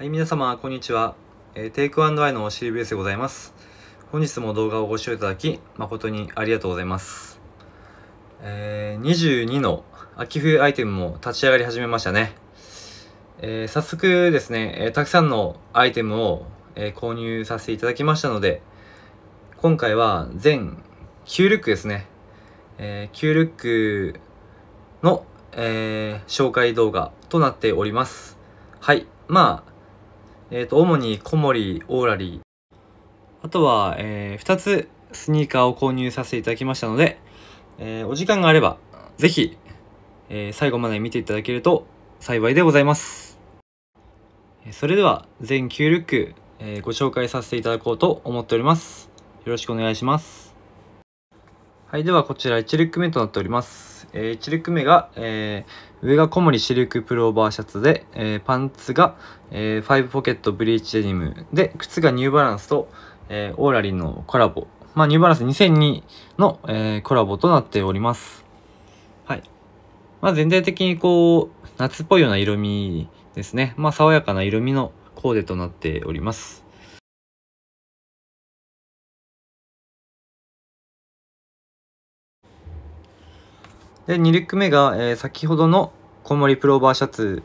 はい、皆様、こんにちは。えー、テイクアンドアイのおしりベースでございます。本日も動画をご視聴いただき、誠にありがとうございます。えー、22の秋冬アイテムも立ち上がり始めましたね。えー、早速ですね、えたくさんのアイテムを、え購入させていただきましたので、今回は全9ルックですね。え9ルックの、え紹介動画となっております。はい。まあ、えっ、ー、と、主にモリ、オーラリー、あとは、えー、2つスニーカーを購入させていただきましたので、えー、お時間があれば、ぜひ、えー、最後まで見ていただけると幸いでございます。それでは、全9ルック、えー、ご紹介させていただこうと思っております。よろしくお願いします。はい、ではこちら1ルック目となっております。えー、1ルック目が、えー、上が小森シルクプローバーシャツで、えー、パンツが、えー、5ポケットブリーチデニムで、靴がニューバランスと、えー、オーラリンのコラボ。まあ、ニューバランス2002の、えー、コラボとなっております。はい。まあ、全体的にこう、夏っぽいような色味ですね。まあ、爽やかな色味のコーデとなっております。で2リック目が、えー、先ほどの小森プローバーシャツ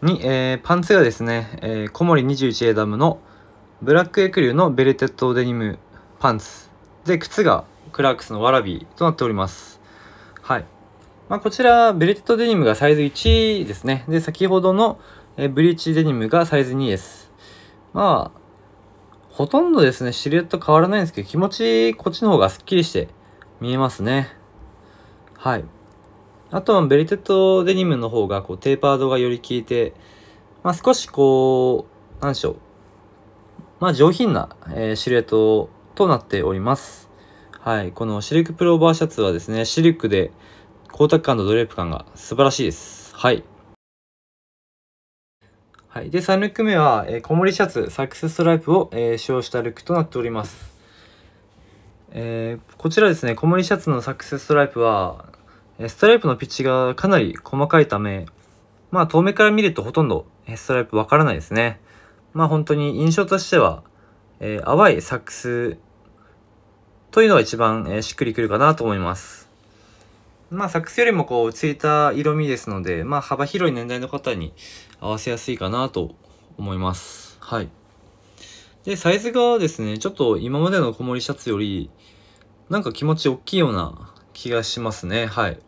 に、えー、パンツがですね、えー、小森 21A ダムのブラックエクリューのベルテッドデニムパンツで靴がクラークスのわらびとなっておりますはいまあ、こちらベルテッドデニムがサイズ1ですねで先ほどの、えー、ブリーチデニムがサイズ2ですまあほとんどですねシルエット変わらないんですけど気持ちこっちの方がすっきりして見えますねはい。あとはベルテッドデニムの方がこうテーパードがより効いて、まあ、少しこう、なんでしょう。まあ、上品な、えー、シルエットとなっております。はい。このシルクプローバーシャツはですね、シルクで光沢感とドレープ感が素晴らしいです。はい。はい。で、3ルック目は、えー、小森シャツ、サックスストライプを、えー、使用したルックとなっております。えー、こちらですね、小森シャツのサックスストライプは、ストライプのピッチがかなり細かいため、まあ遠目から見るとほとんどストライプわからないですね。まあ本当に印象としては、えー、淡いサックスというのが一番、えー、しっくりくるかなと思います。まあサックスよりもこう落ち着いた色味ですので、まあ幅広い年代の方に合わせやすいかなと思います。はい。で、サイズがですね、ちょっと今までの小森りシャツより、なんか気持ち大きいような気がしますねはい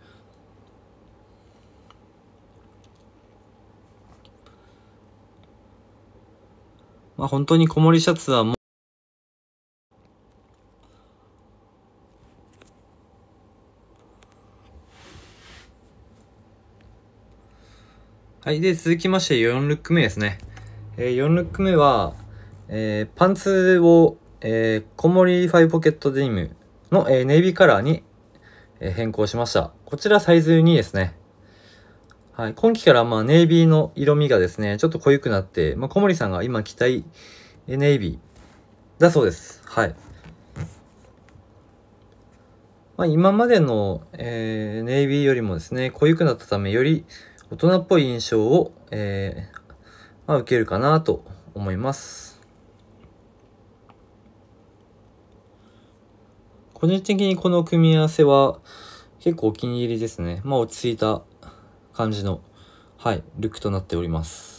まあ本当に子守シャツはもうはい。で、続きまして、4ルック目ですね。えー、4ルック目は、えー、パンツを、えー、小森ファイポケットデニムの、えー、ネイビーカラーに、変更しました。こちらサイズ2ですね。はい、今季からまあネイビーの色味がですね、ちょっと濃ゆくなって、まあ、小森さんが今着たいネイビーだそうです。はい。まあ、今までの、えー、ネイビーよりもですね、濃ゆくなったため、より大人っぽい印象を、えーまあ、受けるかなと思います。個人的にこの組み合わせは結構お気に入りですね。まあ落ち着いた感じの、はい、ルックとなっております。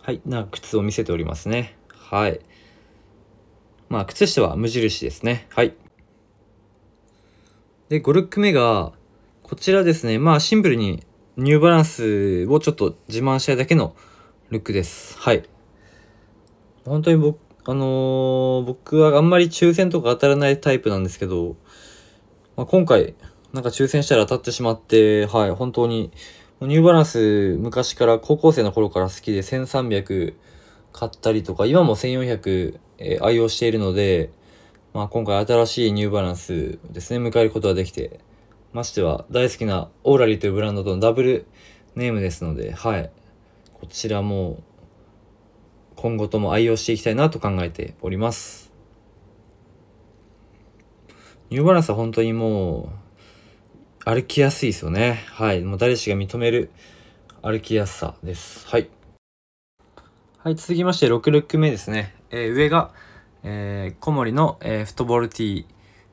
はい、な靴を見せておりますね。はい。まあ、靴下は無印ですね。はい。で、5ルック目が、こちらですね。まあ、シンプルにニューバランスをちょっと自慢したいだけのルックです。はい。本当に僕、あのー、僕はあんまり抽選とか当たらないタイプなんですけど、まあ、今回、なんか抽選したら当たってしまって、はい、本当に、ニューバランス昔から高校生の頃から好きで1300、買ったりとか、今も1400、えー、愛用しているので、まあ、今回新しいニューバランスですね、迎えることができて、ましては大好きなオーラリーというブランドとのダブルネームですので、はい。こちらも今後とも愛用していきたいなと考えております。ニューバランスは本当にもう歩きやすいですよね。はい。もう誰しが認める歩きやすさです。はい。はい、続きまして6ルック目ですね。えー、上が、えー、小森の、えー、フットボールティー、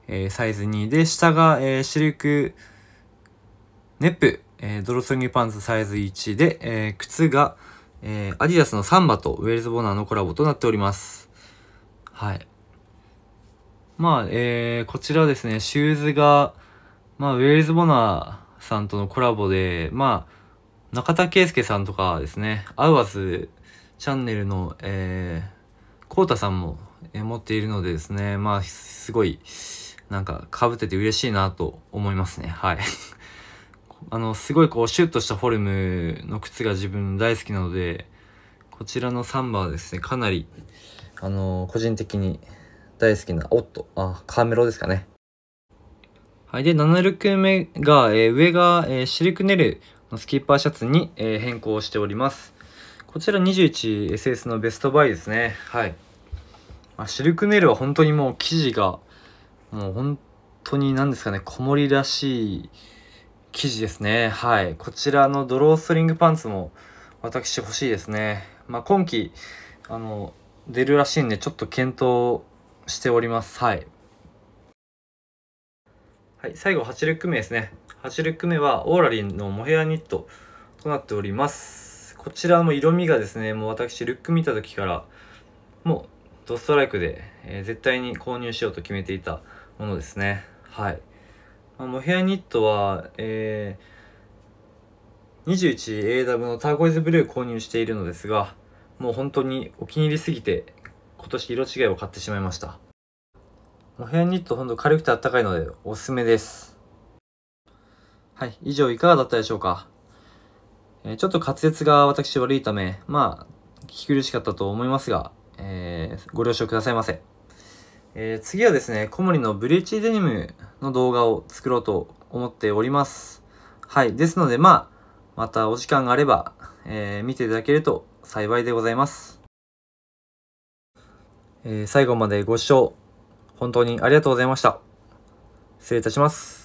えー、サイズ2で、下が、えー、シルクネップ、えー、ドロスニーパンツサイズ1で、えー、靴が、えー、アディダスのサンバとウェルズボーナーのコラボとなっております。はい。まあ、えー、こちらですね、シューズが、まあ、ウェルズボーナーさんとのコラボで、まあ、中田圭介さんとかですね、アウアズチャンネルの、えー、コウタさんも、え持っているのでですね、まあ、すごい、なんか、被ってて嬉しいなと思いますね。はい。あの、すごいこう、シュッとしたフォルムの靴が自分大好きなので、こちらのサンバはですね、かなり、あのー、個人的に大好きな、おっと、あ、カーメロですかね。はい。で、7ルック目が、えー、上が、えー、シルクネルのスキッパーシャツに、え変更しております。こちら 21SS のベストバイですね。はい。まあ、シルクネイルは本当にもう生地が、もう本当に何ですかね、小もりらしい生地ですね。はい。こちらのドローストリングパンツも私欲しいですね。まあ、今季、あの、出るらしいんで、ちょっと検討しております。はい。はい、最後8ルック目ですね。8ルック目はオーラリンのモヘアニットとなっております。こちらも色味がですねもう私ルック見た時からもうドストライクで、えー、絶対に購入しようと決めていたものですねはい、まあ、モヘアニットは、えー、21AW のターコイズブルー購入しているのですがもう本当にお気に入りすぎて今年色違いを買ってしまいましたモヘアニットほんと軽くてあったかいのでおすすめですはい以上いかがだったでしょうかえー、ちょっと滑舌が私悪いため、まあ、聞き苦しかったと思いますが、えー、ご了承くださいませ。えー、次はですね、小森のブリーチデニムの動画を作ろうと思っております。はい。ですので、まあ、またお時間があれば、えー、見ていただけると幸いでございます。えー、最後までご視聴、本当にありがとうございました。失礼いたします。